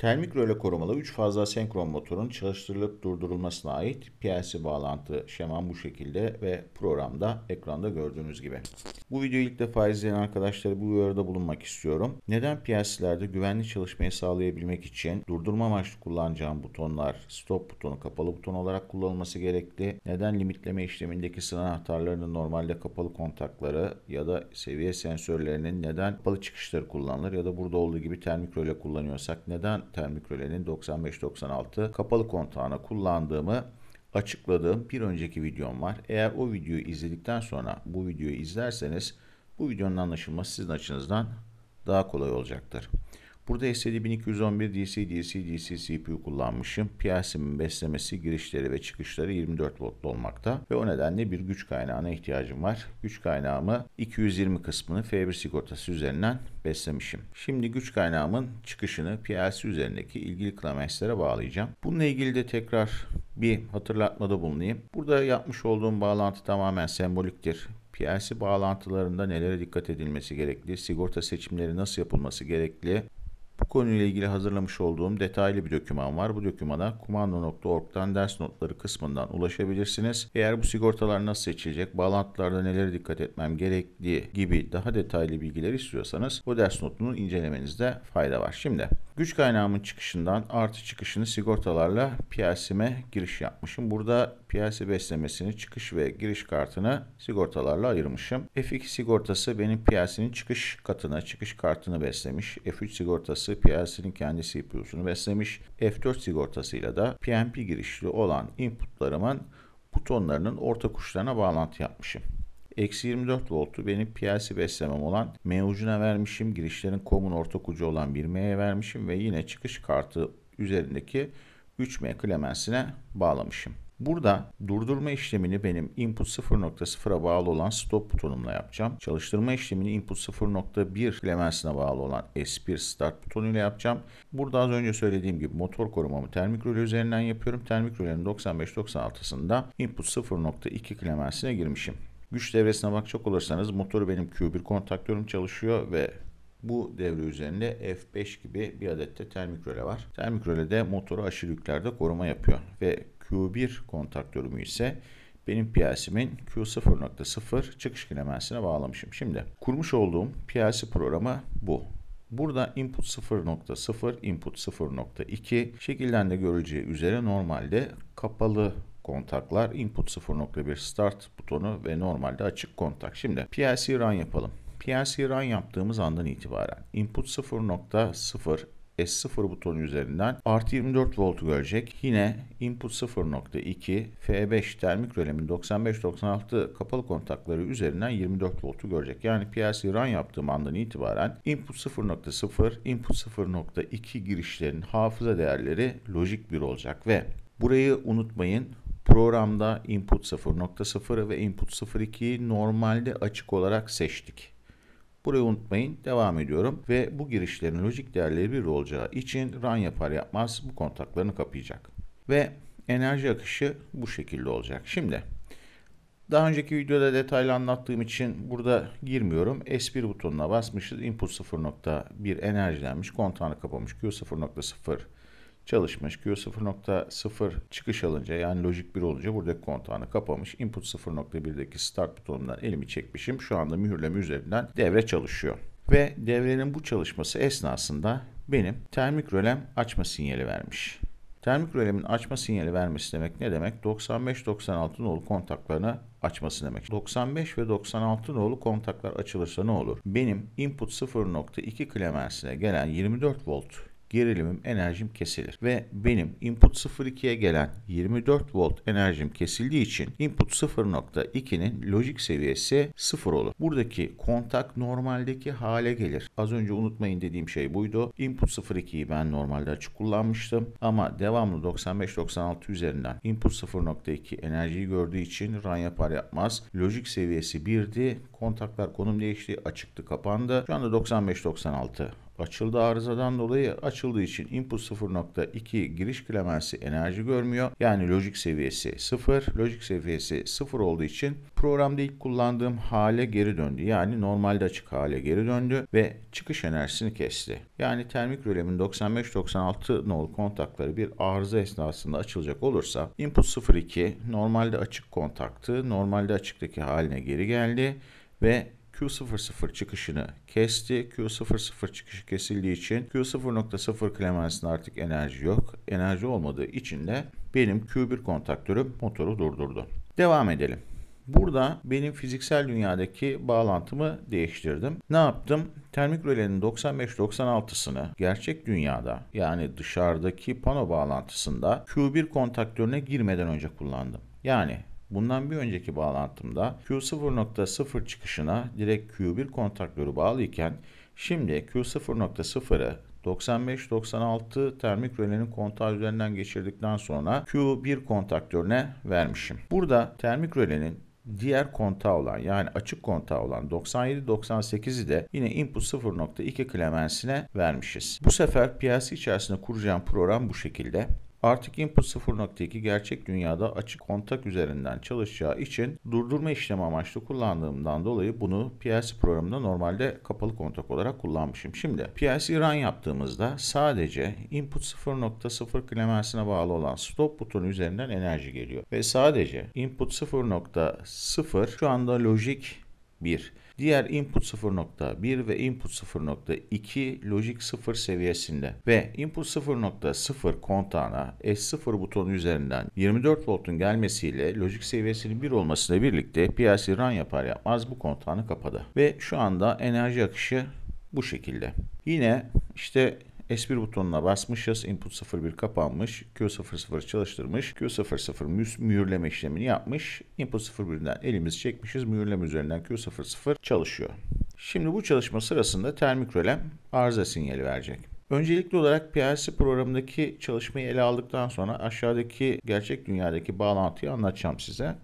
Termik röle korumalı 3 fazla senkron motorun çalıştırılıp durdurulmasına ait PLC bağlantı şeman bu şekilde ve programda ekranda gördüğünüz gibi. Bu videoyu ilk defa izleyen arkadaşlara bu uyarıda bulunmak istiyorum. Neden PLC'lerde güvenli çalışmayı sağlayabilmek için durdurma amaçlı kullanacağım butonlar stop butonu kapalı buton olarak kullanılması gerekli? Neden limitleme işlemindeki sıra anahtarlarının normalde kapalı kontakları ya da seviye sensörlerinin neden kapalı çıkışları kullanılır ya da burada olduğu gibi termik röle kullanıyorsak neden termik rölenin 95-96 kapalı kontağını kullandığımı açıkladığım bir önceki videom var. Eğer o videoyu izledikten sonra bu videoyu izlerseniz bu videonun anlaşılması sizin açınızdan daha kolay olacaktır. Burada SCD-1211 DC, DC, DC CPU kullanmışım. PLC'min beslemesi, girişleri ve çıkışları 24 voltlu olmakta ve o nedenle bir güç kaynağına ihtiyacım var. Güç kaynağımı 220 kısmını F1 sigortası üzerinden beslemişim. Şimdi güç kaynağımın çıkışını PLC üzerindeki ilgili klameslere bağlayacağım. Bununla ilgili de tekrar bir hatırlatmada bulunayım. Burada yapmış olduğum bağlantı tamamen semboliktir. PLC bağlantılarında nelere dikkat edilmesi gerekli, sigorta seçimleri nasıl yapılması gerekli bu konuyla ilgili hazırlamış olduğum detaylı bir doküman var. Bu dokümana kumando.org'dan ders notları kısmından ulaşabilirsiniz. Eğer bu sigortalar nasıl seçilecek, bağlantılarda nelere dikkat etmem gerektiği gibi daha detaylı bilgiler istiyorsanız bu ders notunu incelemenizde fayda var. Şimdi güç kaynağımın çıkışından artı çıkışını sigortalarla piyasime giriş yapmışım. Burada piyasi beslemesini çıkış ve giriş kartına sigortalarla ayırmışım. F2 sigortası benim piyasinin çıkış katına, çıkış kartını beslemiş. F3 sigortası piyasinin kendi CPU'sunu beslemiş. F4 sigortasıyla da PMP girişli olan inputlarımın butonlarının orta kuşlarına bağlantı yapmışım. Eksi 24 voltu benim piyasi beslemem olan M ucuna vermişim. Girişlerin komun ortak ucu olan 1M'ye vermişim ve yine çıkış kartı üzerindeki 3M klemensine bağlamışım. Burada durdurma işlemini benim input 0.0'a bağlı olan stop butonumla yapacağım. Çalıştırma işlemini input 0.1 klemensine bağlı olan S1 start butonuyla yapacağım. Burada az önce söylediğim gibi motor korumamı termik röle üzerinden yapıyorum. Termik rölenin 95-96'sında input 0.2 klemensine girmişim. Güç devresine bakacak olursanız motoru benim Q1 kontaktörüm çalışıyor ve bu devre üzerinde F5 gibi bir adette termik röle var. Termik röle de motoru aşırı yüklerde koruma yapıyor ve Q1 kontak ise benim PLC'min Q0.0 çıkış klemensine bağlamışım. Şimdi kurmuş olduğum PLC programı bu. Burada input 0.0, input 0.2 şekilde de görüleceği üzere normalde kapalı kontaklar input 0.1 start butonu ve normalde açık kontak. Şimdi PLC run yapalım. PLC run yaptığımız andan itibaren input 0.0 S0 butonu üzerinden artı 24 voltu görecek. Yine input 0.2 F5 termik rölemin 95-96 kapalı kontakları üzerinden 24 voltu görecek. Yani PLC run yaptığım andan itibaren input 0.0, input 0.2 girişlerin hafıza değerleri lojik bir olacak ve burayı unutmayın programda input 0.0 ve input 0.2'yi normalde açık olarak seçtik. Burayı unutmayın. Devam ediyorum ve bu girişlerin lojik değerleri bir olacağı için run yapar yapmaz bu kontaklarını kapayacak. Ve enerji akışı bu şekilde olacak. Şimdi daha önceki videoda detaylı anlattığım için burada girmiyorum. S1 butonuna basmışız. Input 0.1 enerjilenmiş. Kontağını kapamış. Q 0.0 çalışmış. Q 0.0 çıkış alınca yani logic 1 olunca buradaki kontağını kapamış. Input 0.1'deki start butonundan elimi çekmişim. Şu anda mühürleme üzerinden devre çalışıyor. Ve devrenin bu çalışması esnasında benim termik rölem açma sinyali vermiş. Termik rölemin açma sinyali vermesi demek ne demek? 95-96 nolu kontaklarını açması demek. 95 ve 96 nolu kontaklar açılırsa ne olur? Benim input 0.2 klemensine gelen 24 volt gerilimim, enerjim kesilir. Ve benim input 0.2'ye gelen 24 volt enerjim kesildiği için input 0.2'nin lojik seviyesi 0 olur. Buradaki kontak normaldeki hale gelir. Az önce unutmayın dediğim şey buydu. Input 0.2'yi ben normalde açık kullanmıştım ama devamlı 95-96 üzerinden input 0.2 enerjiyi gördüğü için run yapar yapmaz. Lojik seviyesi 1'di. Kontaklar konum değişti, açıktı, kapandı. Şu anda 95-96 Açıldı arızadan dolayı açıldığı için input 0.2 giriş klemensi enerji görmüyor. Yani lojik seviyesi 0. Lojik seviyesi 0 olduğu için programda ilk kullandığım hale geri döndü. Yani normalde açık hale geri döndü ve çıkış enerjisini kesti. Yani termik rölemin 95-96 nol kontakları bir arıza esnasında açılacak olursa input 0.2 normalde açık kontaktı. Normalde açıktaki haline geri geldi ve Q00 çıkışını kesti. Q00 çıkışı kesildiği için Q0.0 klemensinde artık enerji yok. Enerji olmadığı için de benim Q1 kontaktörüm motoru durdurdu. Devam edelim. Burada benim fiziksel dünyadaki bağlantımı değiştirdim. Ne yaptım? Termik rölenin 95-96'sını gerçek dünyada yani dışarıdaki pano bağlantısında Q1 kontaktörüne girmeden önce kullandım. Yani Bundan bir önceki bağlantımda Q0.0 çıkışına direkt Q1 kontaktörü bağlı şimdi Q0.0'ı 95-96 termik relenin kontağı üzerinden geçirdikten sonra Q1 kontaktörüne vermişim. Burada termik relenin diğer kontağı olan yani açık kontağı olan 97-98'i de yine input 0.2 klemensine vermişiz. Bu sefer piyasa içerisinde kuracağım program bu şekilde. Artık input 0.2 gerçek dünyada açık kontak üzerinden çalışacağı için durdurma işlemi amaçlı kullandığımdan dolayı bunu PLC programında normalde kapalı kontak olarak kullanmışım. Şimdi PLC run yaptığımızda sadece input 0.0 klemensine bağlı olan stop butonu üzerinden enerji geliyor. Ve sadece input 0.0 şu anda logic bir Diğer input 0.1 ve input 0.2 lojik 0 seviyesinde ve input 0.0 kontağına S0 butonu üzerinden 24 voltun gelmesiyle lojik seviyesinin 1 olmasıyla birlikte PLC run yapar yapmaz bu kontağını kapadı. Ve şu anda enerji akışı bu şekilde. Yine işte S1 butonuna basmışız. Input 01 kapanmış. Q00 çalıştırmış. Q00 mühürleme işlemini yapmış. Input 01'den elimizi çekmişiz. Mühürleme üzerinden Q00 çalışıyor. Şimdi bu çalışma sırasında termik rölem arıza sinyali verecek. Öncelikli olarak PLC programındaki çalışmayı ele aldıktan sonra aşağıdaki gerçek dünyadaki bağlantıyı anlatacağım size.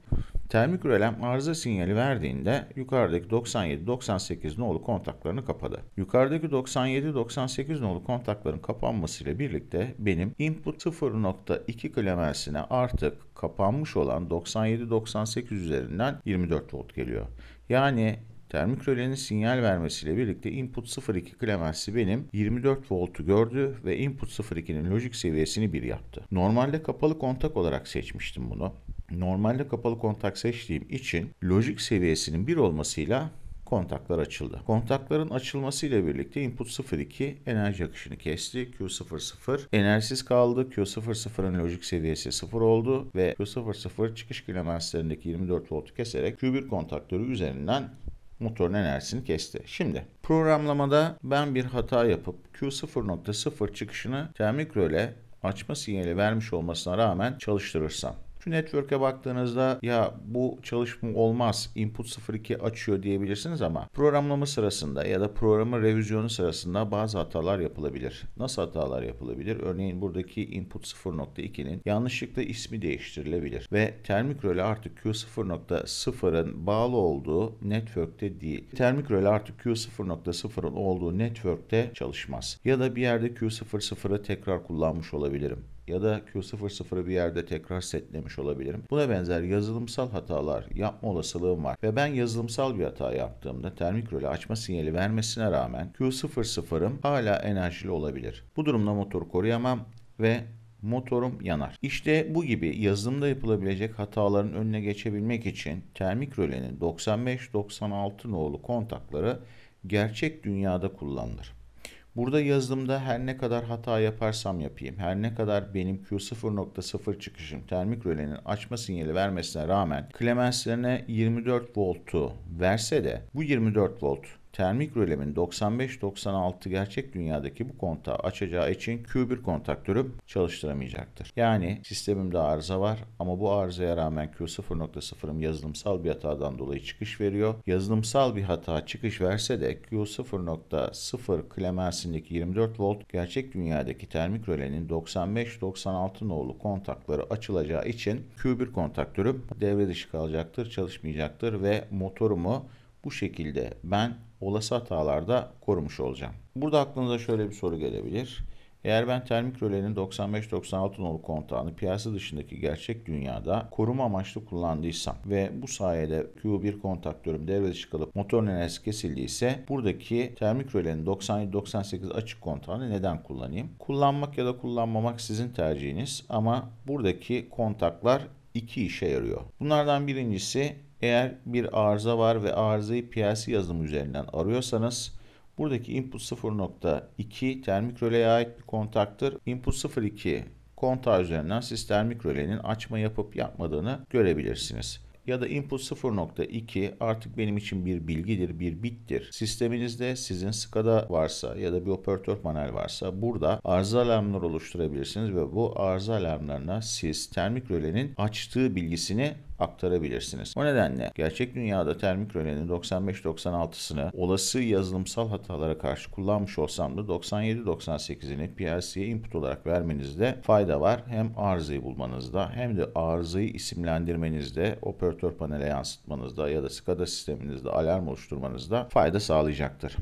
Termik rölem arıza sinyali verdiğinde yukarıdaki 97-98 nolu kontaklarını kapadı. Yukarıdaki 97-98 nolu kontakların kapanmasıyla birlikte benim input 0.2 klemensine artık kapanmış olan 97-98 üzerinden 24 volt geliyor. Yani Termik rölenin sinyal vermesiyle birlikte input 02 klemensi benim 24 voltu gördü ve input 02'nin lojik seviyesini 1 yaptı. Normalde kapalı kontak olarak seçmiştim bunu normalde kapalı kontak seçtiğim için lojik seviyesinin 1 olmasıyla kontaklar açıldı. Kontakların açılmasıyla birlikte input 02 enerji akışını kesti. Q00 enerjisiz kaldı. Q00'ın lojik seviyesi 0 oldu ve Q00 çıkış klemenslerindeki 24 voltu keserek Q1 kontaktörü üzerinden motorun enerjisini kesti. Şimdi programlamada ben bir hata yapıp Q0.0 çıkışını termik röle açma sinyali vermiş olmasına rağmen çalıştırırsam şu network'e baktığınızda ya bu çalışma olmaz, input 02 açıyor diyebilirsiniz ama programlama sırasında ya da programın revizyonu sırasında bazı hatalar yapılabilir. Nasıl hatalar yapılabilir? Örneğin buradaki input 0.2'nin yanlışlıkla ismi değiştirilebilir ve termik röle artık Q0.0'ın bağlı olduğu network'te değil. Termik röle artık Q0.0'ın olduğu network'te çalışmaz. Ya da bir yerde Q00'ı tekrar kullanmış olabilirim ya da Q00'ı bir yerde tekrar setlemiş olabilirim. Buna benzer yazılımsal hatalar yapma olasılığım var ve ben yazılımsal bir hata yaptığımda termik röle açma sinyali vermesine rağmen Q00'ım hala enerjili olabilir. Bu durumda motoru koruyamam ve motorum yanar. İşte bu gibi yazılımda yapılabilecek hataların önüne geçebilmek için termik rölenin 95-96 nolu kontakları gerçek dünyada kullanılır. Burada yazılımda her ne kadar hata yaparsam yapayım, her ne kadar benim Q0.0 çıkışım termik rölenin açma sinyali vermesine rağmen klemenslerine 24 voltu verse de bu 24 volt termik rölemin 95-96 gerçek dünyadaki bu kontağı açacağı için Q1 kontaktörü çalıştıramayacaktır. Yani sistemimde arıza var ama bu arızaya rağmen Q0.0'ım yazılımsal bir hatadan dolayı çıkış veriyor. Yazılımsal bir hata çıkış verse de Q0.0 klemensindeki 24 volt gerçek dünyadaki termik rölenin 95-96 nolu kontakları açılacağı için Q1 kontaktörü devre dışı kalacaktır, çalışmayacaktır ve motorumu bu şekilde ben olası hatalarda korumuş olacağım. Burada aklınıza şöyle bir soru gelebilir. Eğer ben termik rölenin 95-96 nolu kontağını piyasa dışındaki gerçek dünyada koruma amaçlı kullandıysam ve bu sayede Q1 kontaktörüm devre dışı kalıp motor enerjisi kesildiyse buradaki termik rölenin 97-98 açık kontağını neden kullanayım? Kullanmak ya da kullanmamak sizin tercihiniz ama buradaki kontaklar iki işe yarıyor. Bunlardan birincisi eğer bir arıza var ve arızayı PLC yazılımı üzerinden arıyorsanız buradaki input 0.2 termik röleye ait bir kontaktır. Input 02 kontağı üzerinden siz termik rölenin açma yapıp yapmadığını görebilirsiniz ya da input 0.2 artık benim için bir bilgidir, bir bittir. Sisteminizde sizin SCADA varsa ya da bir operatör panel varsa burada arıza alarmları oluşturabilirsiniz ve bu arıza alarmlarına siz termik rölenin açtığı bilgisini aktarabilirsiniz. O nedenle gerçek dünyada termik rölenin 95-96'sını olası yazılımsal hatalara karşı kullanmış olsam da 97-98'ini PLC'ye input olarak vermenizde fayda var. Hem arızayı bulmanızda hem de arızayı isimlendirmenizde, operatör panele yansıtmanızda ya da SCADA sisteminizde alarm oluşturmanızda fayda sağlayacaktır.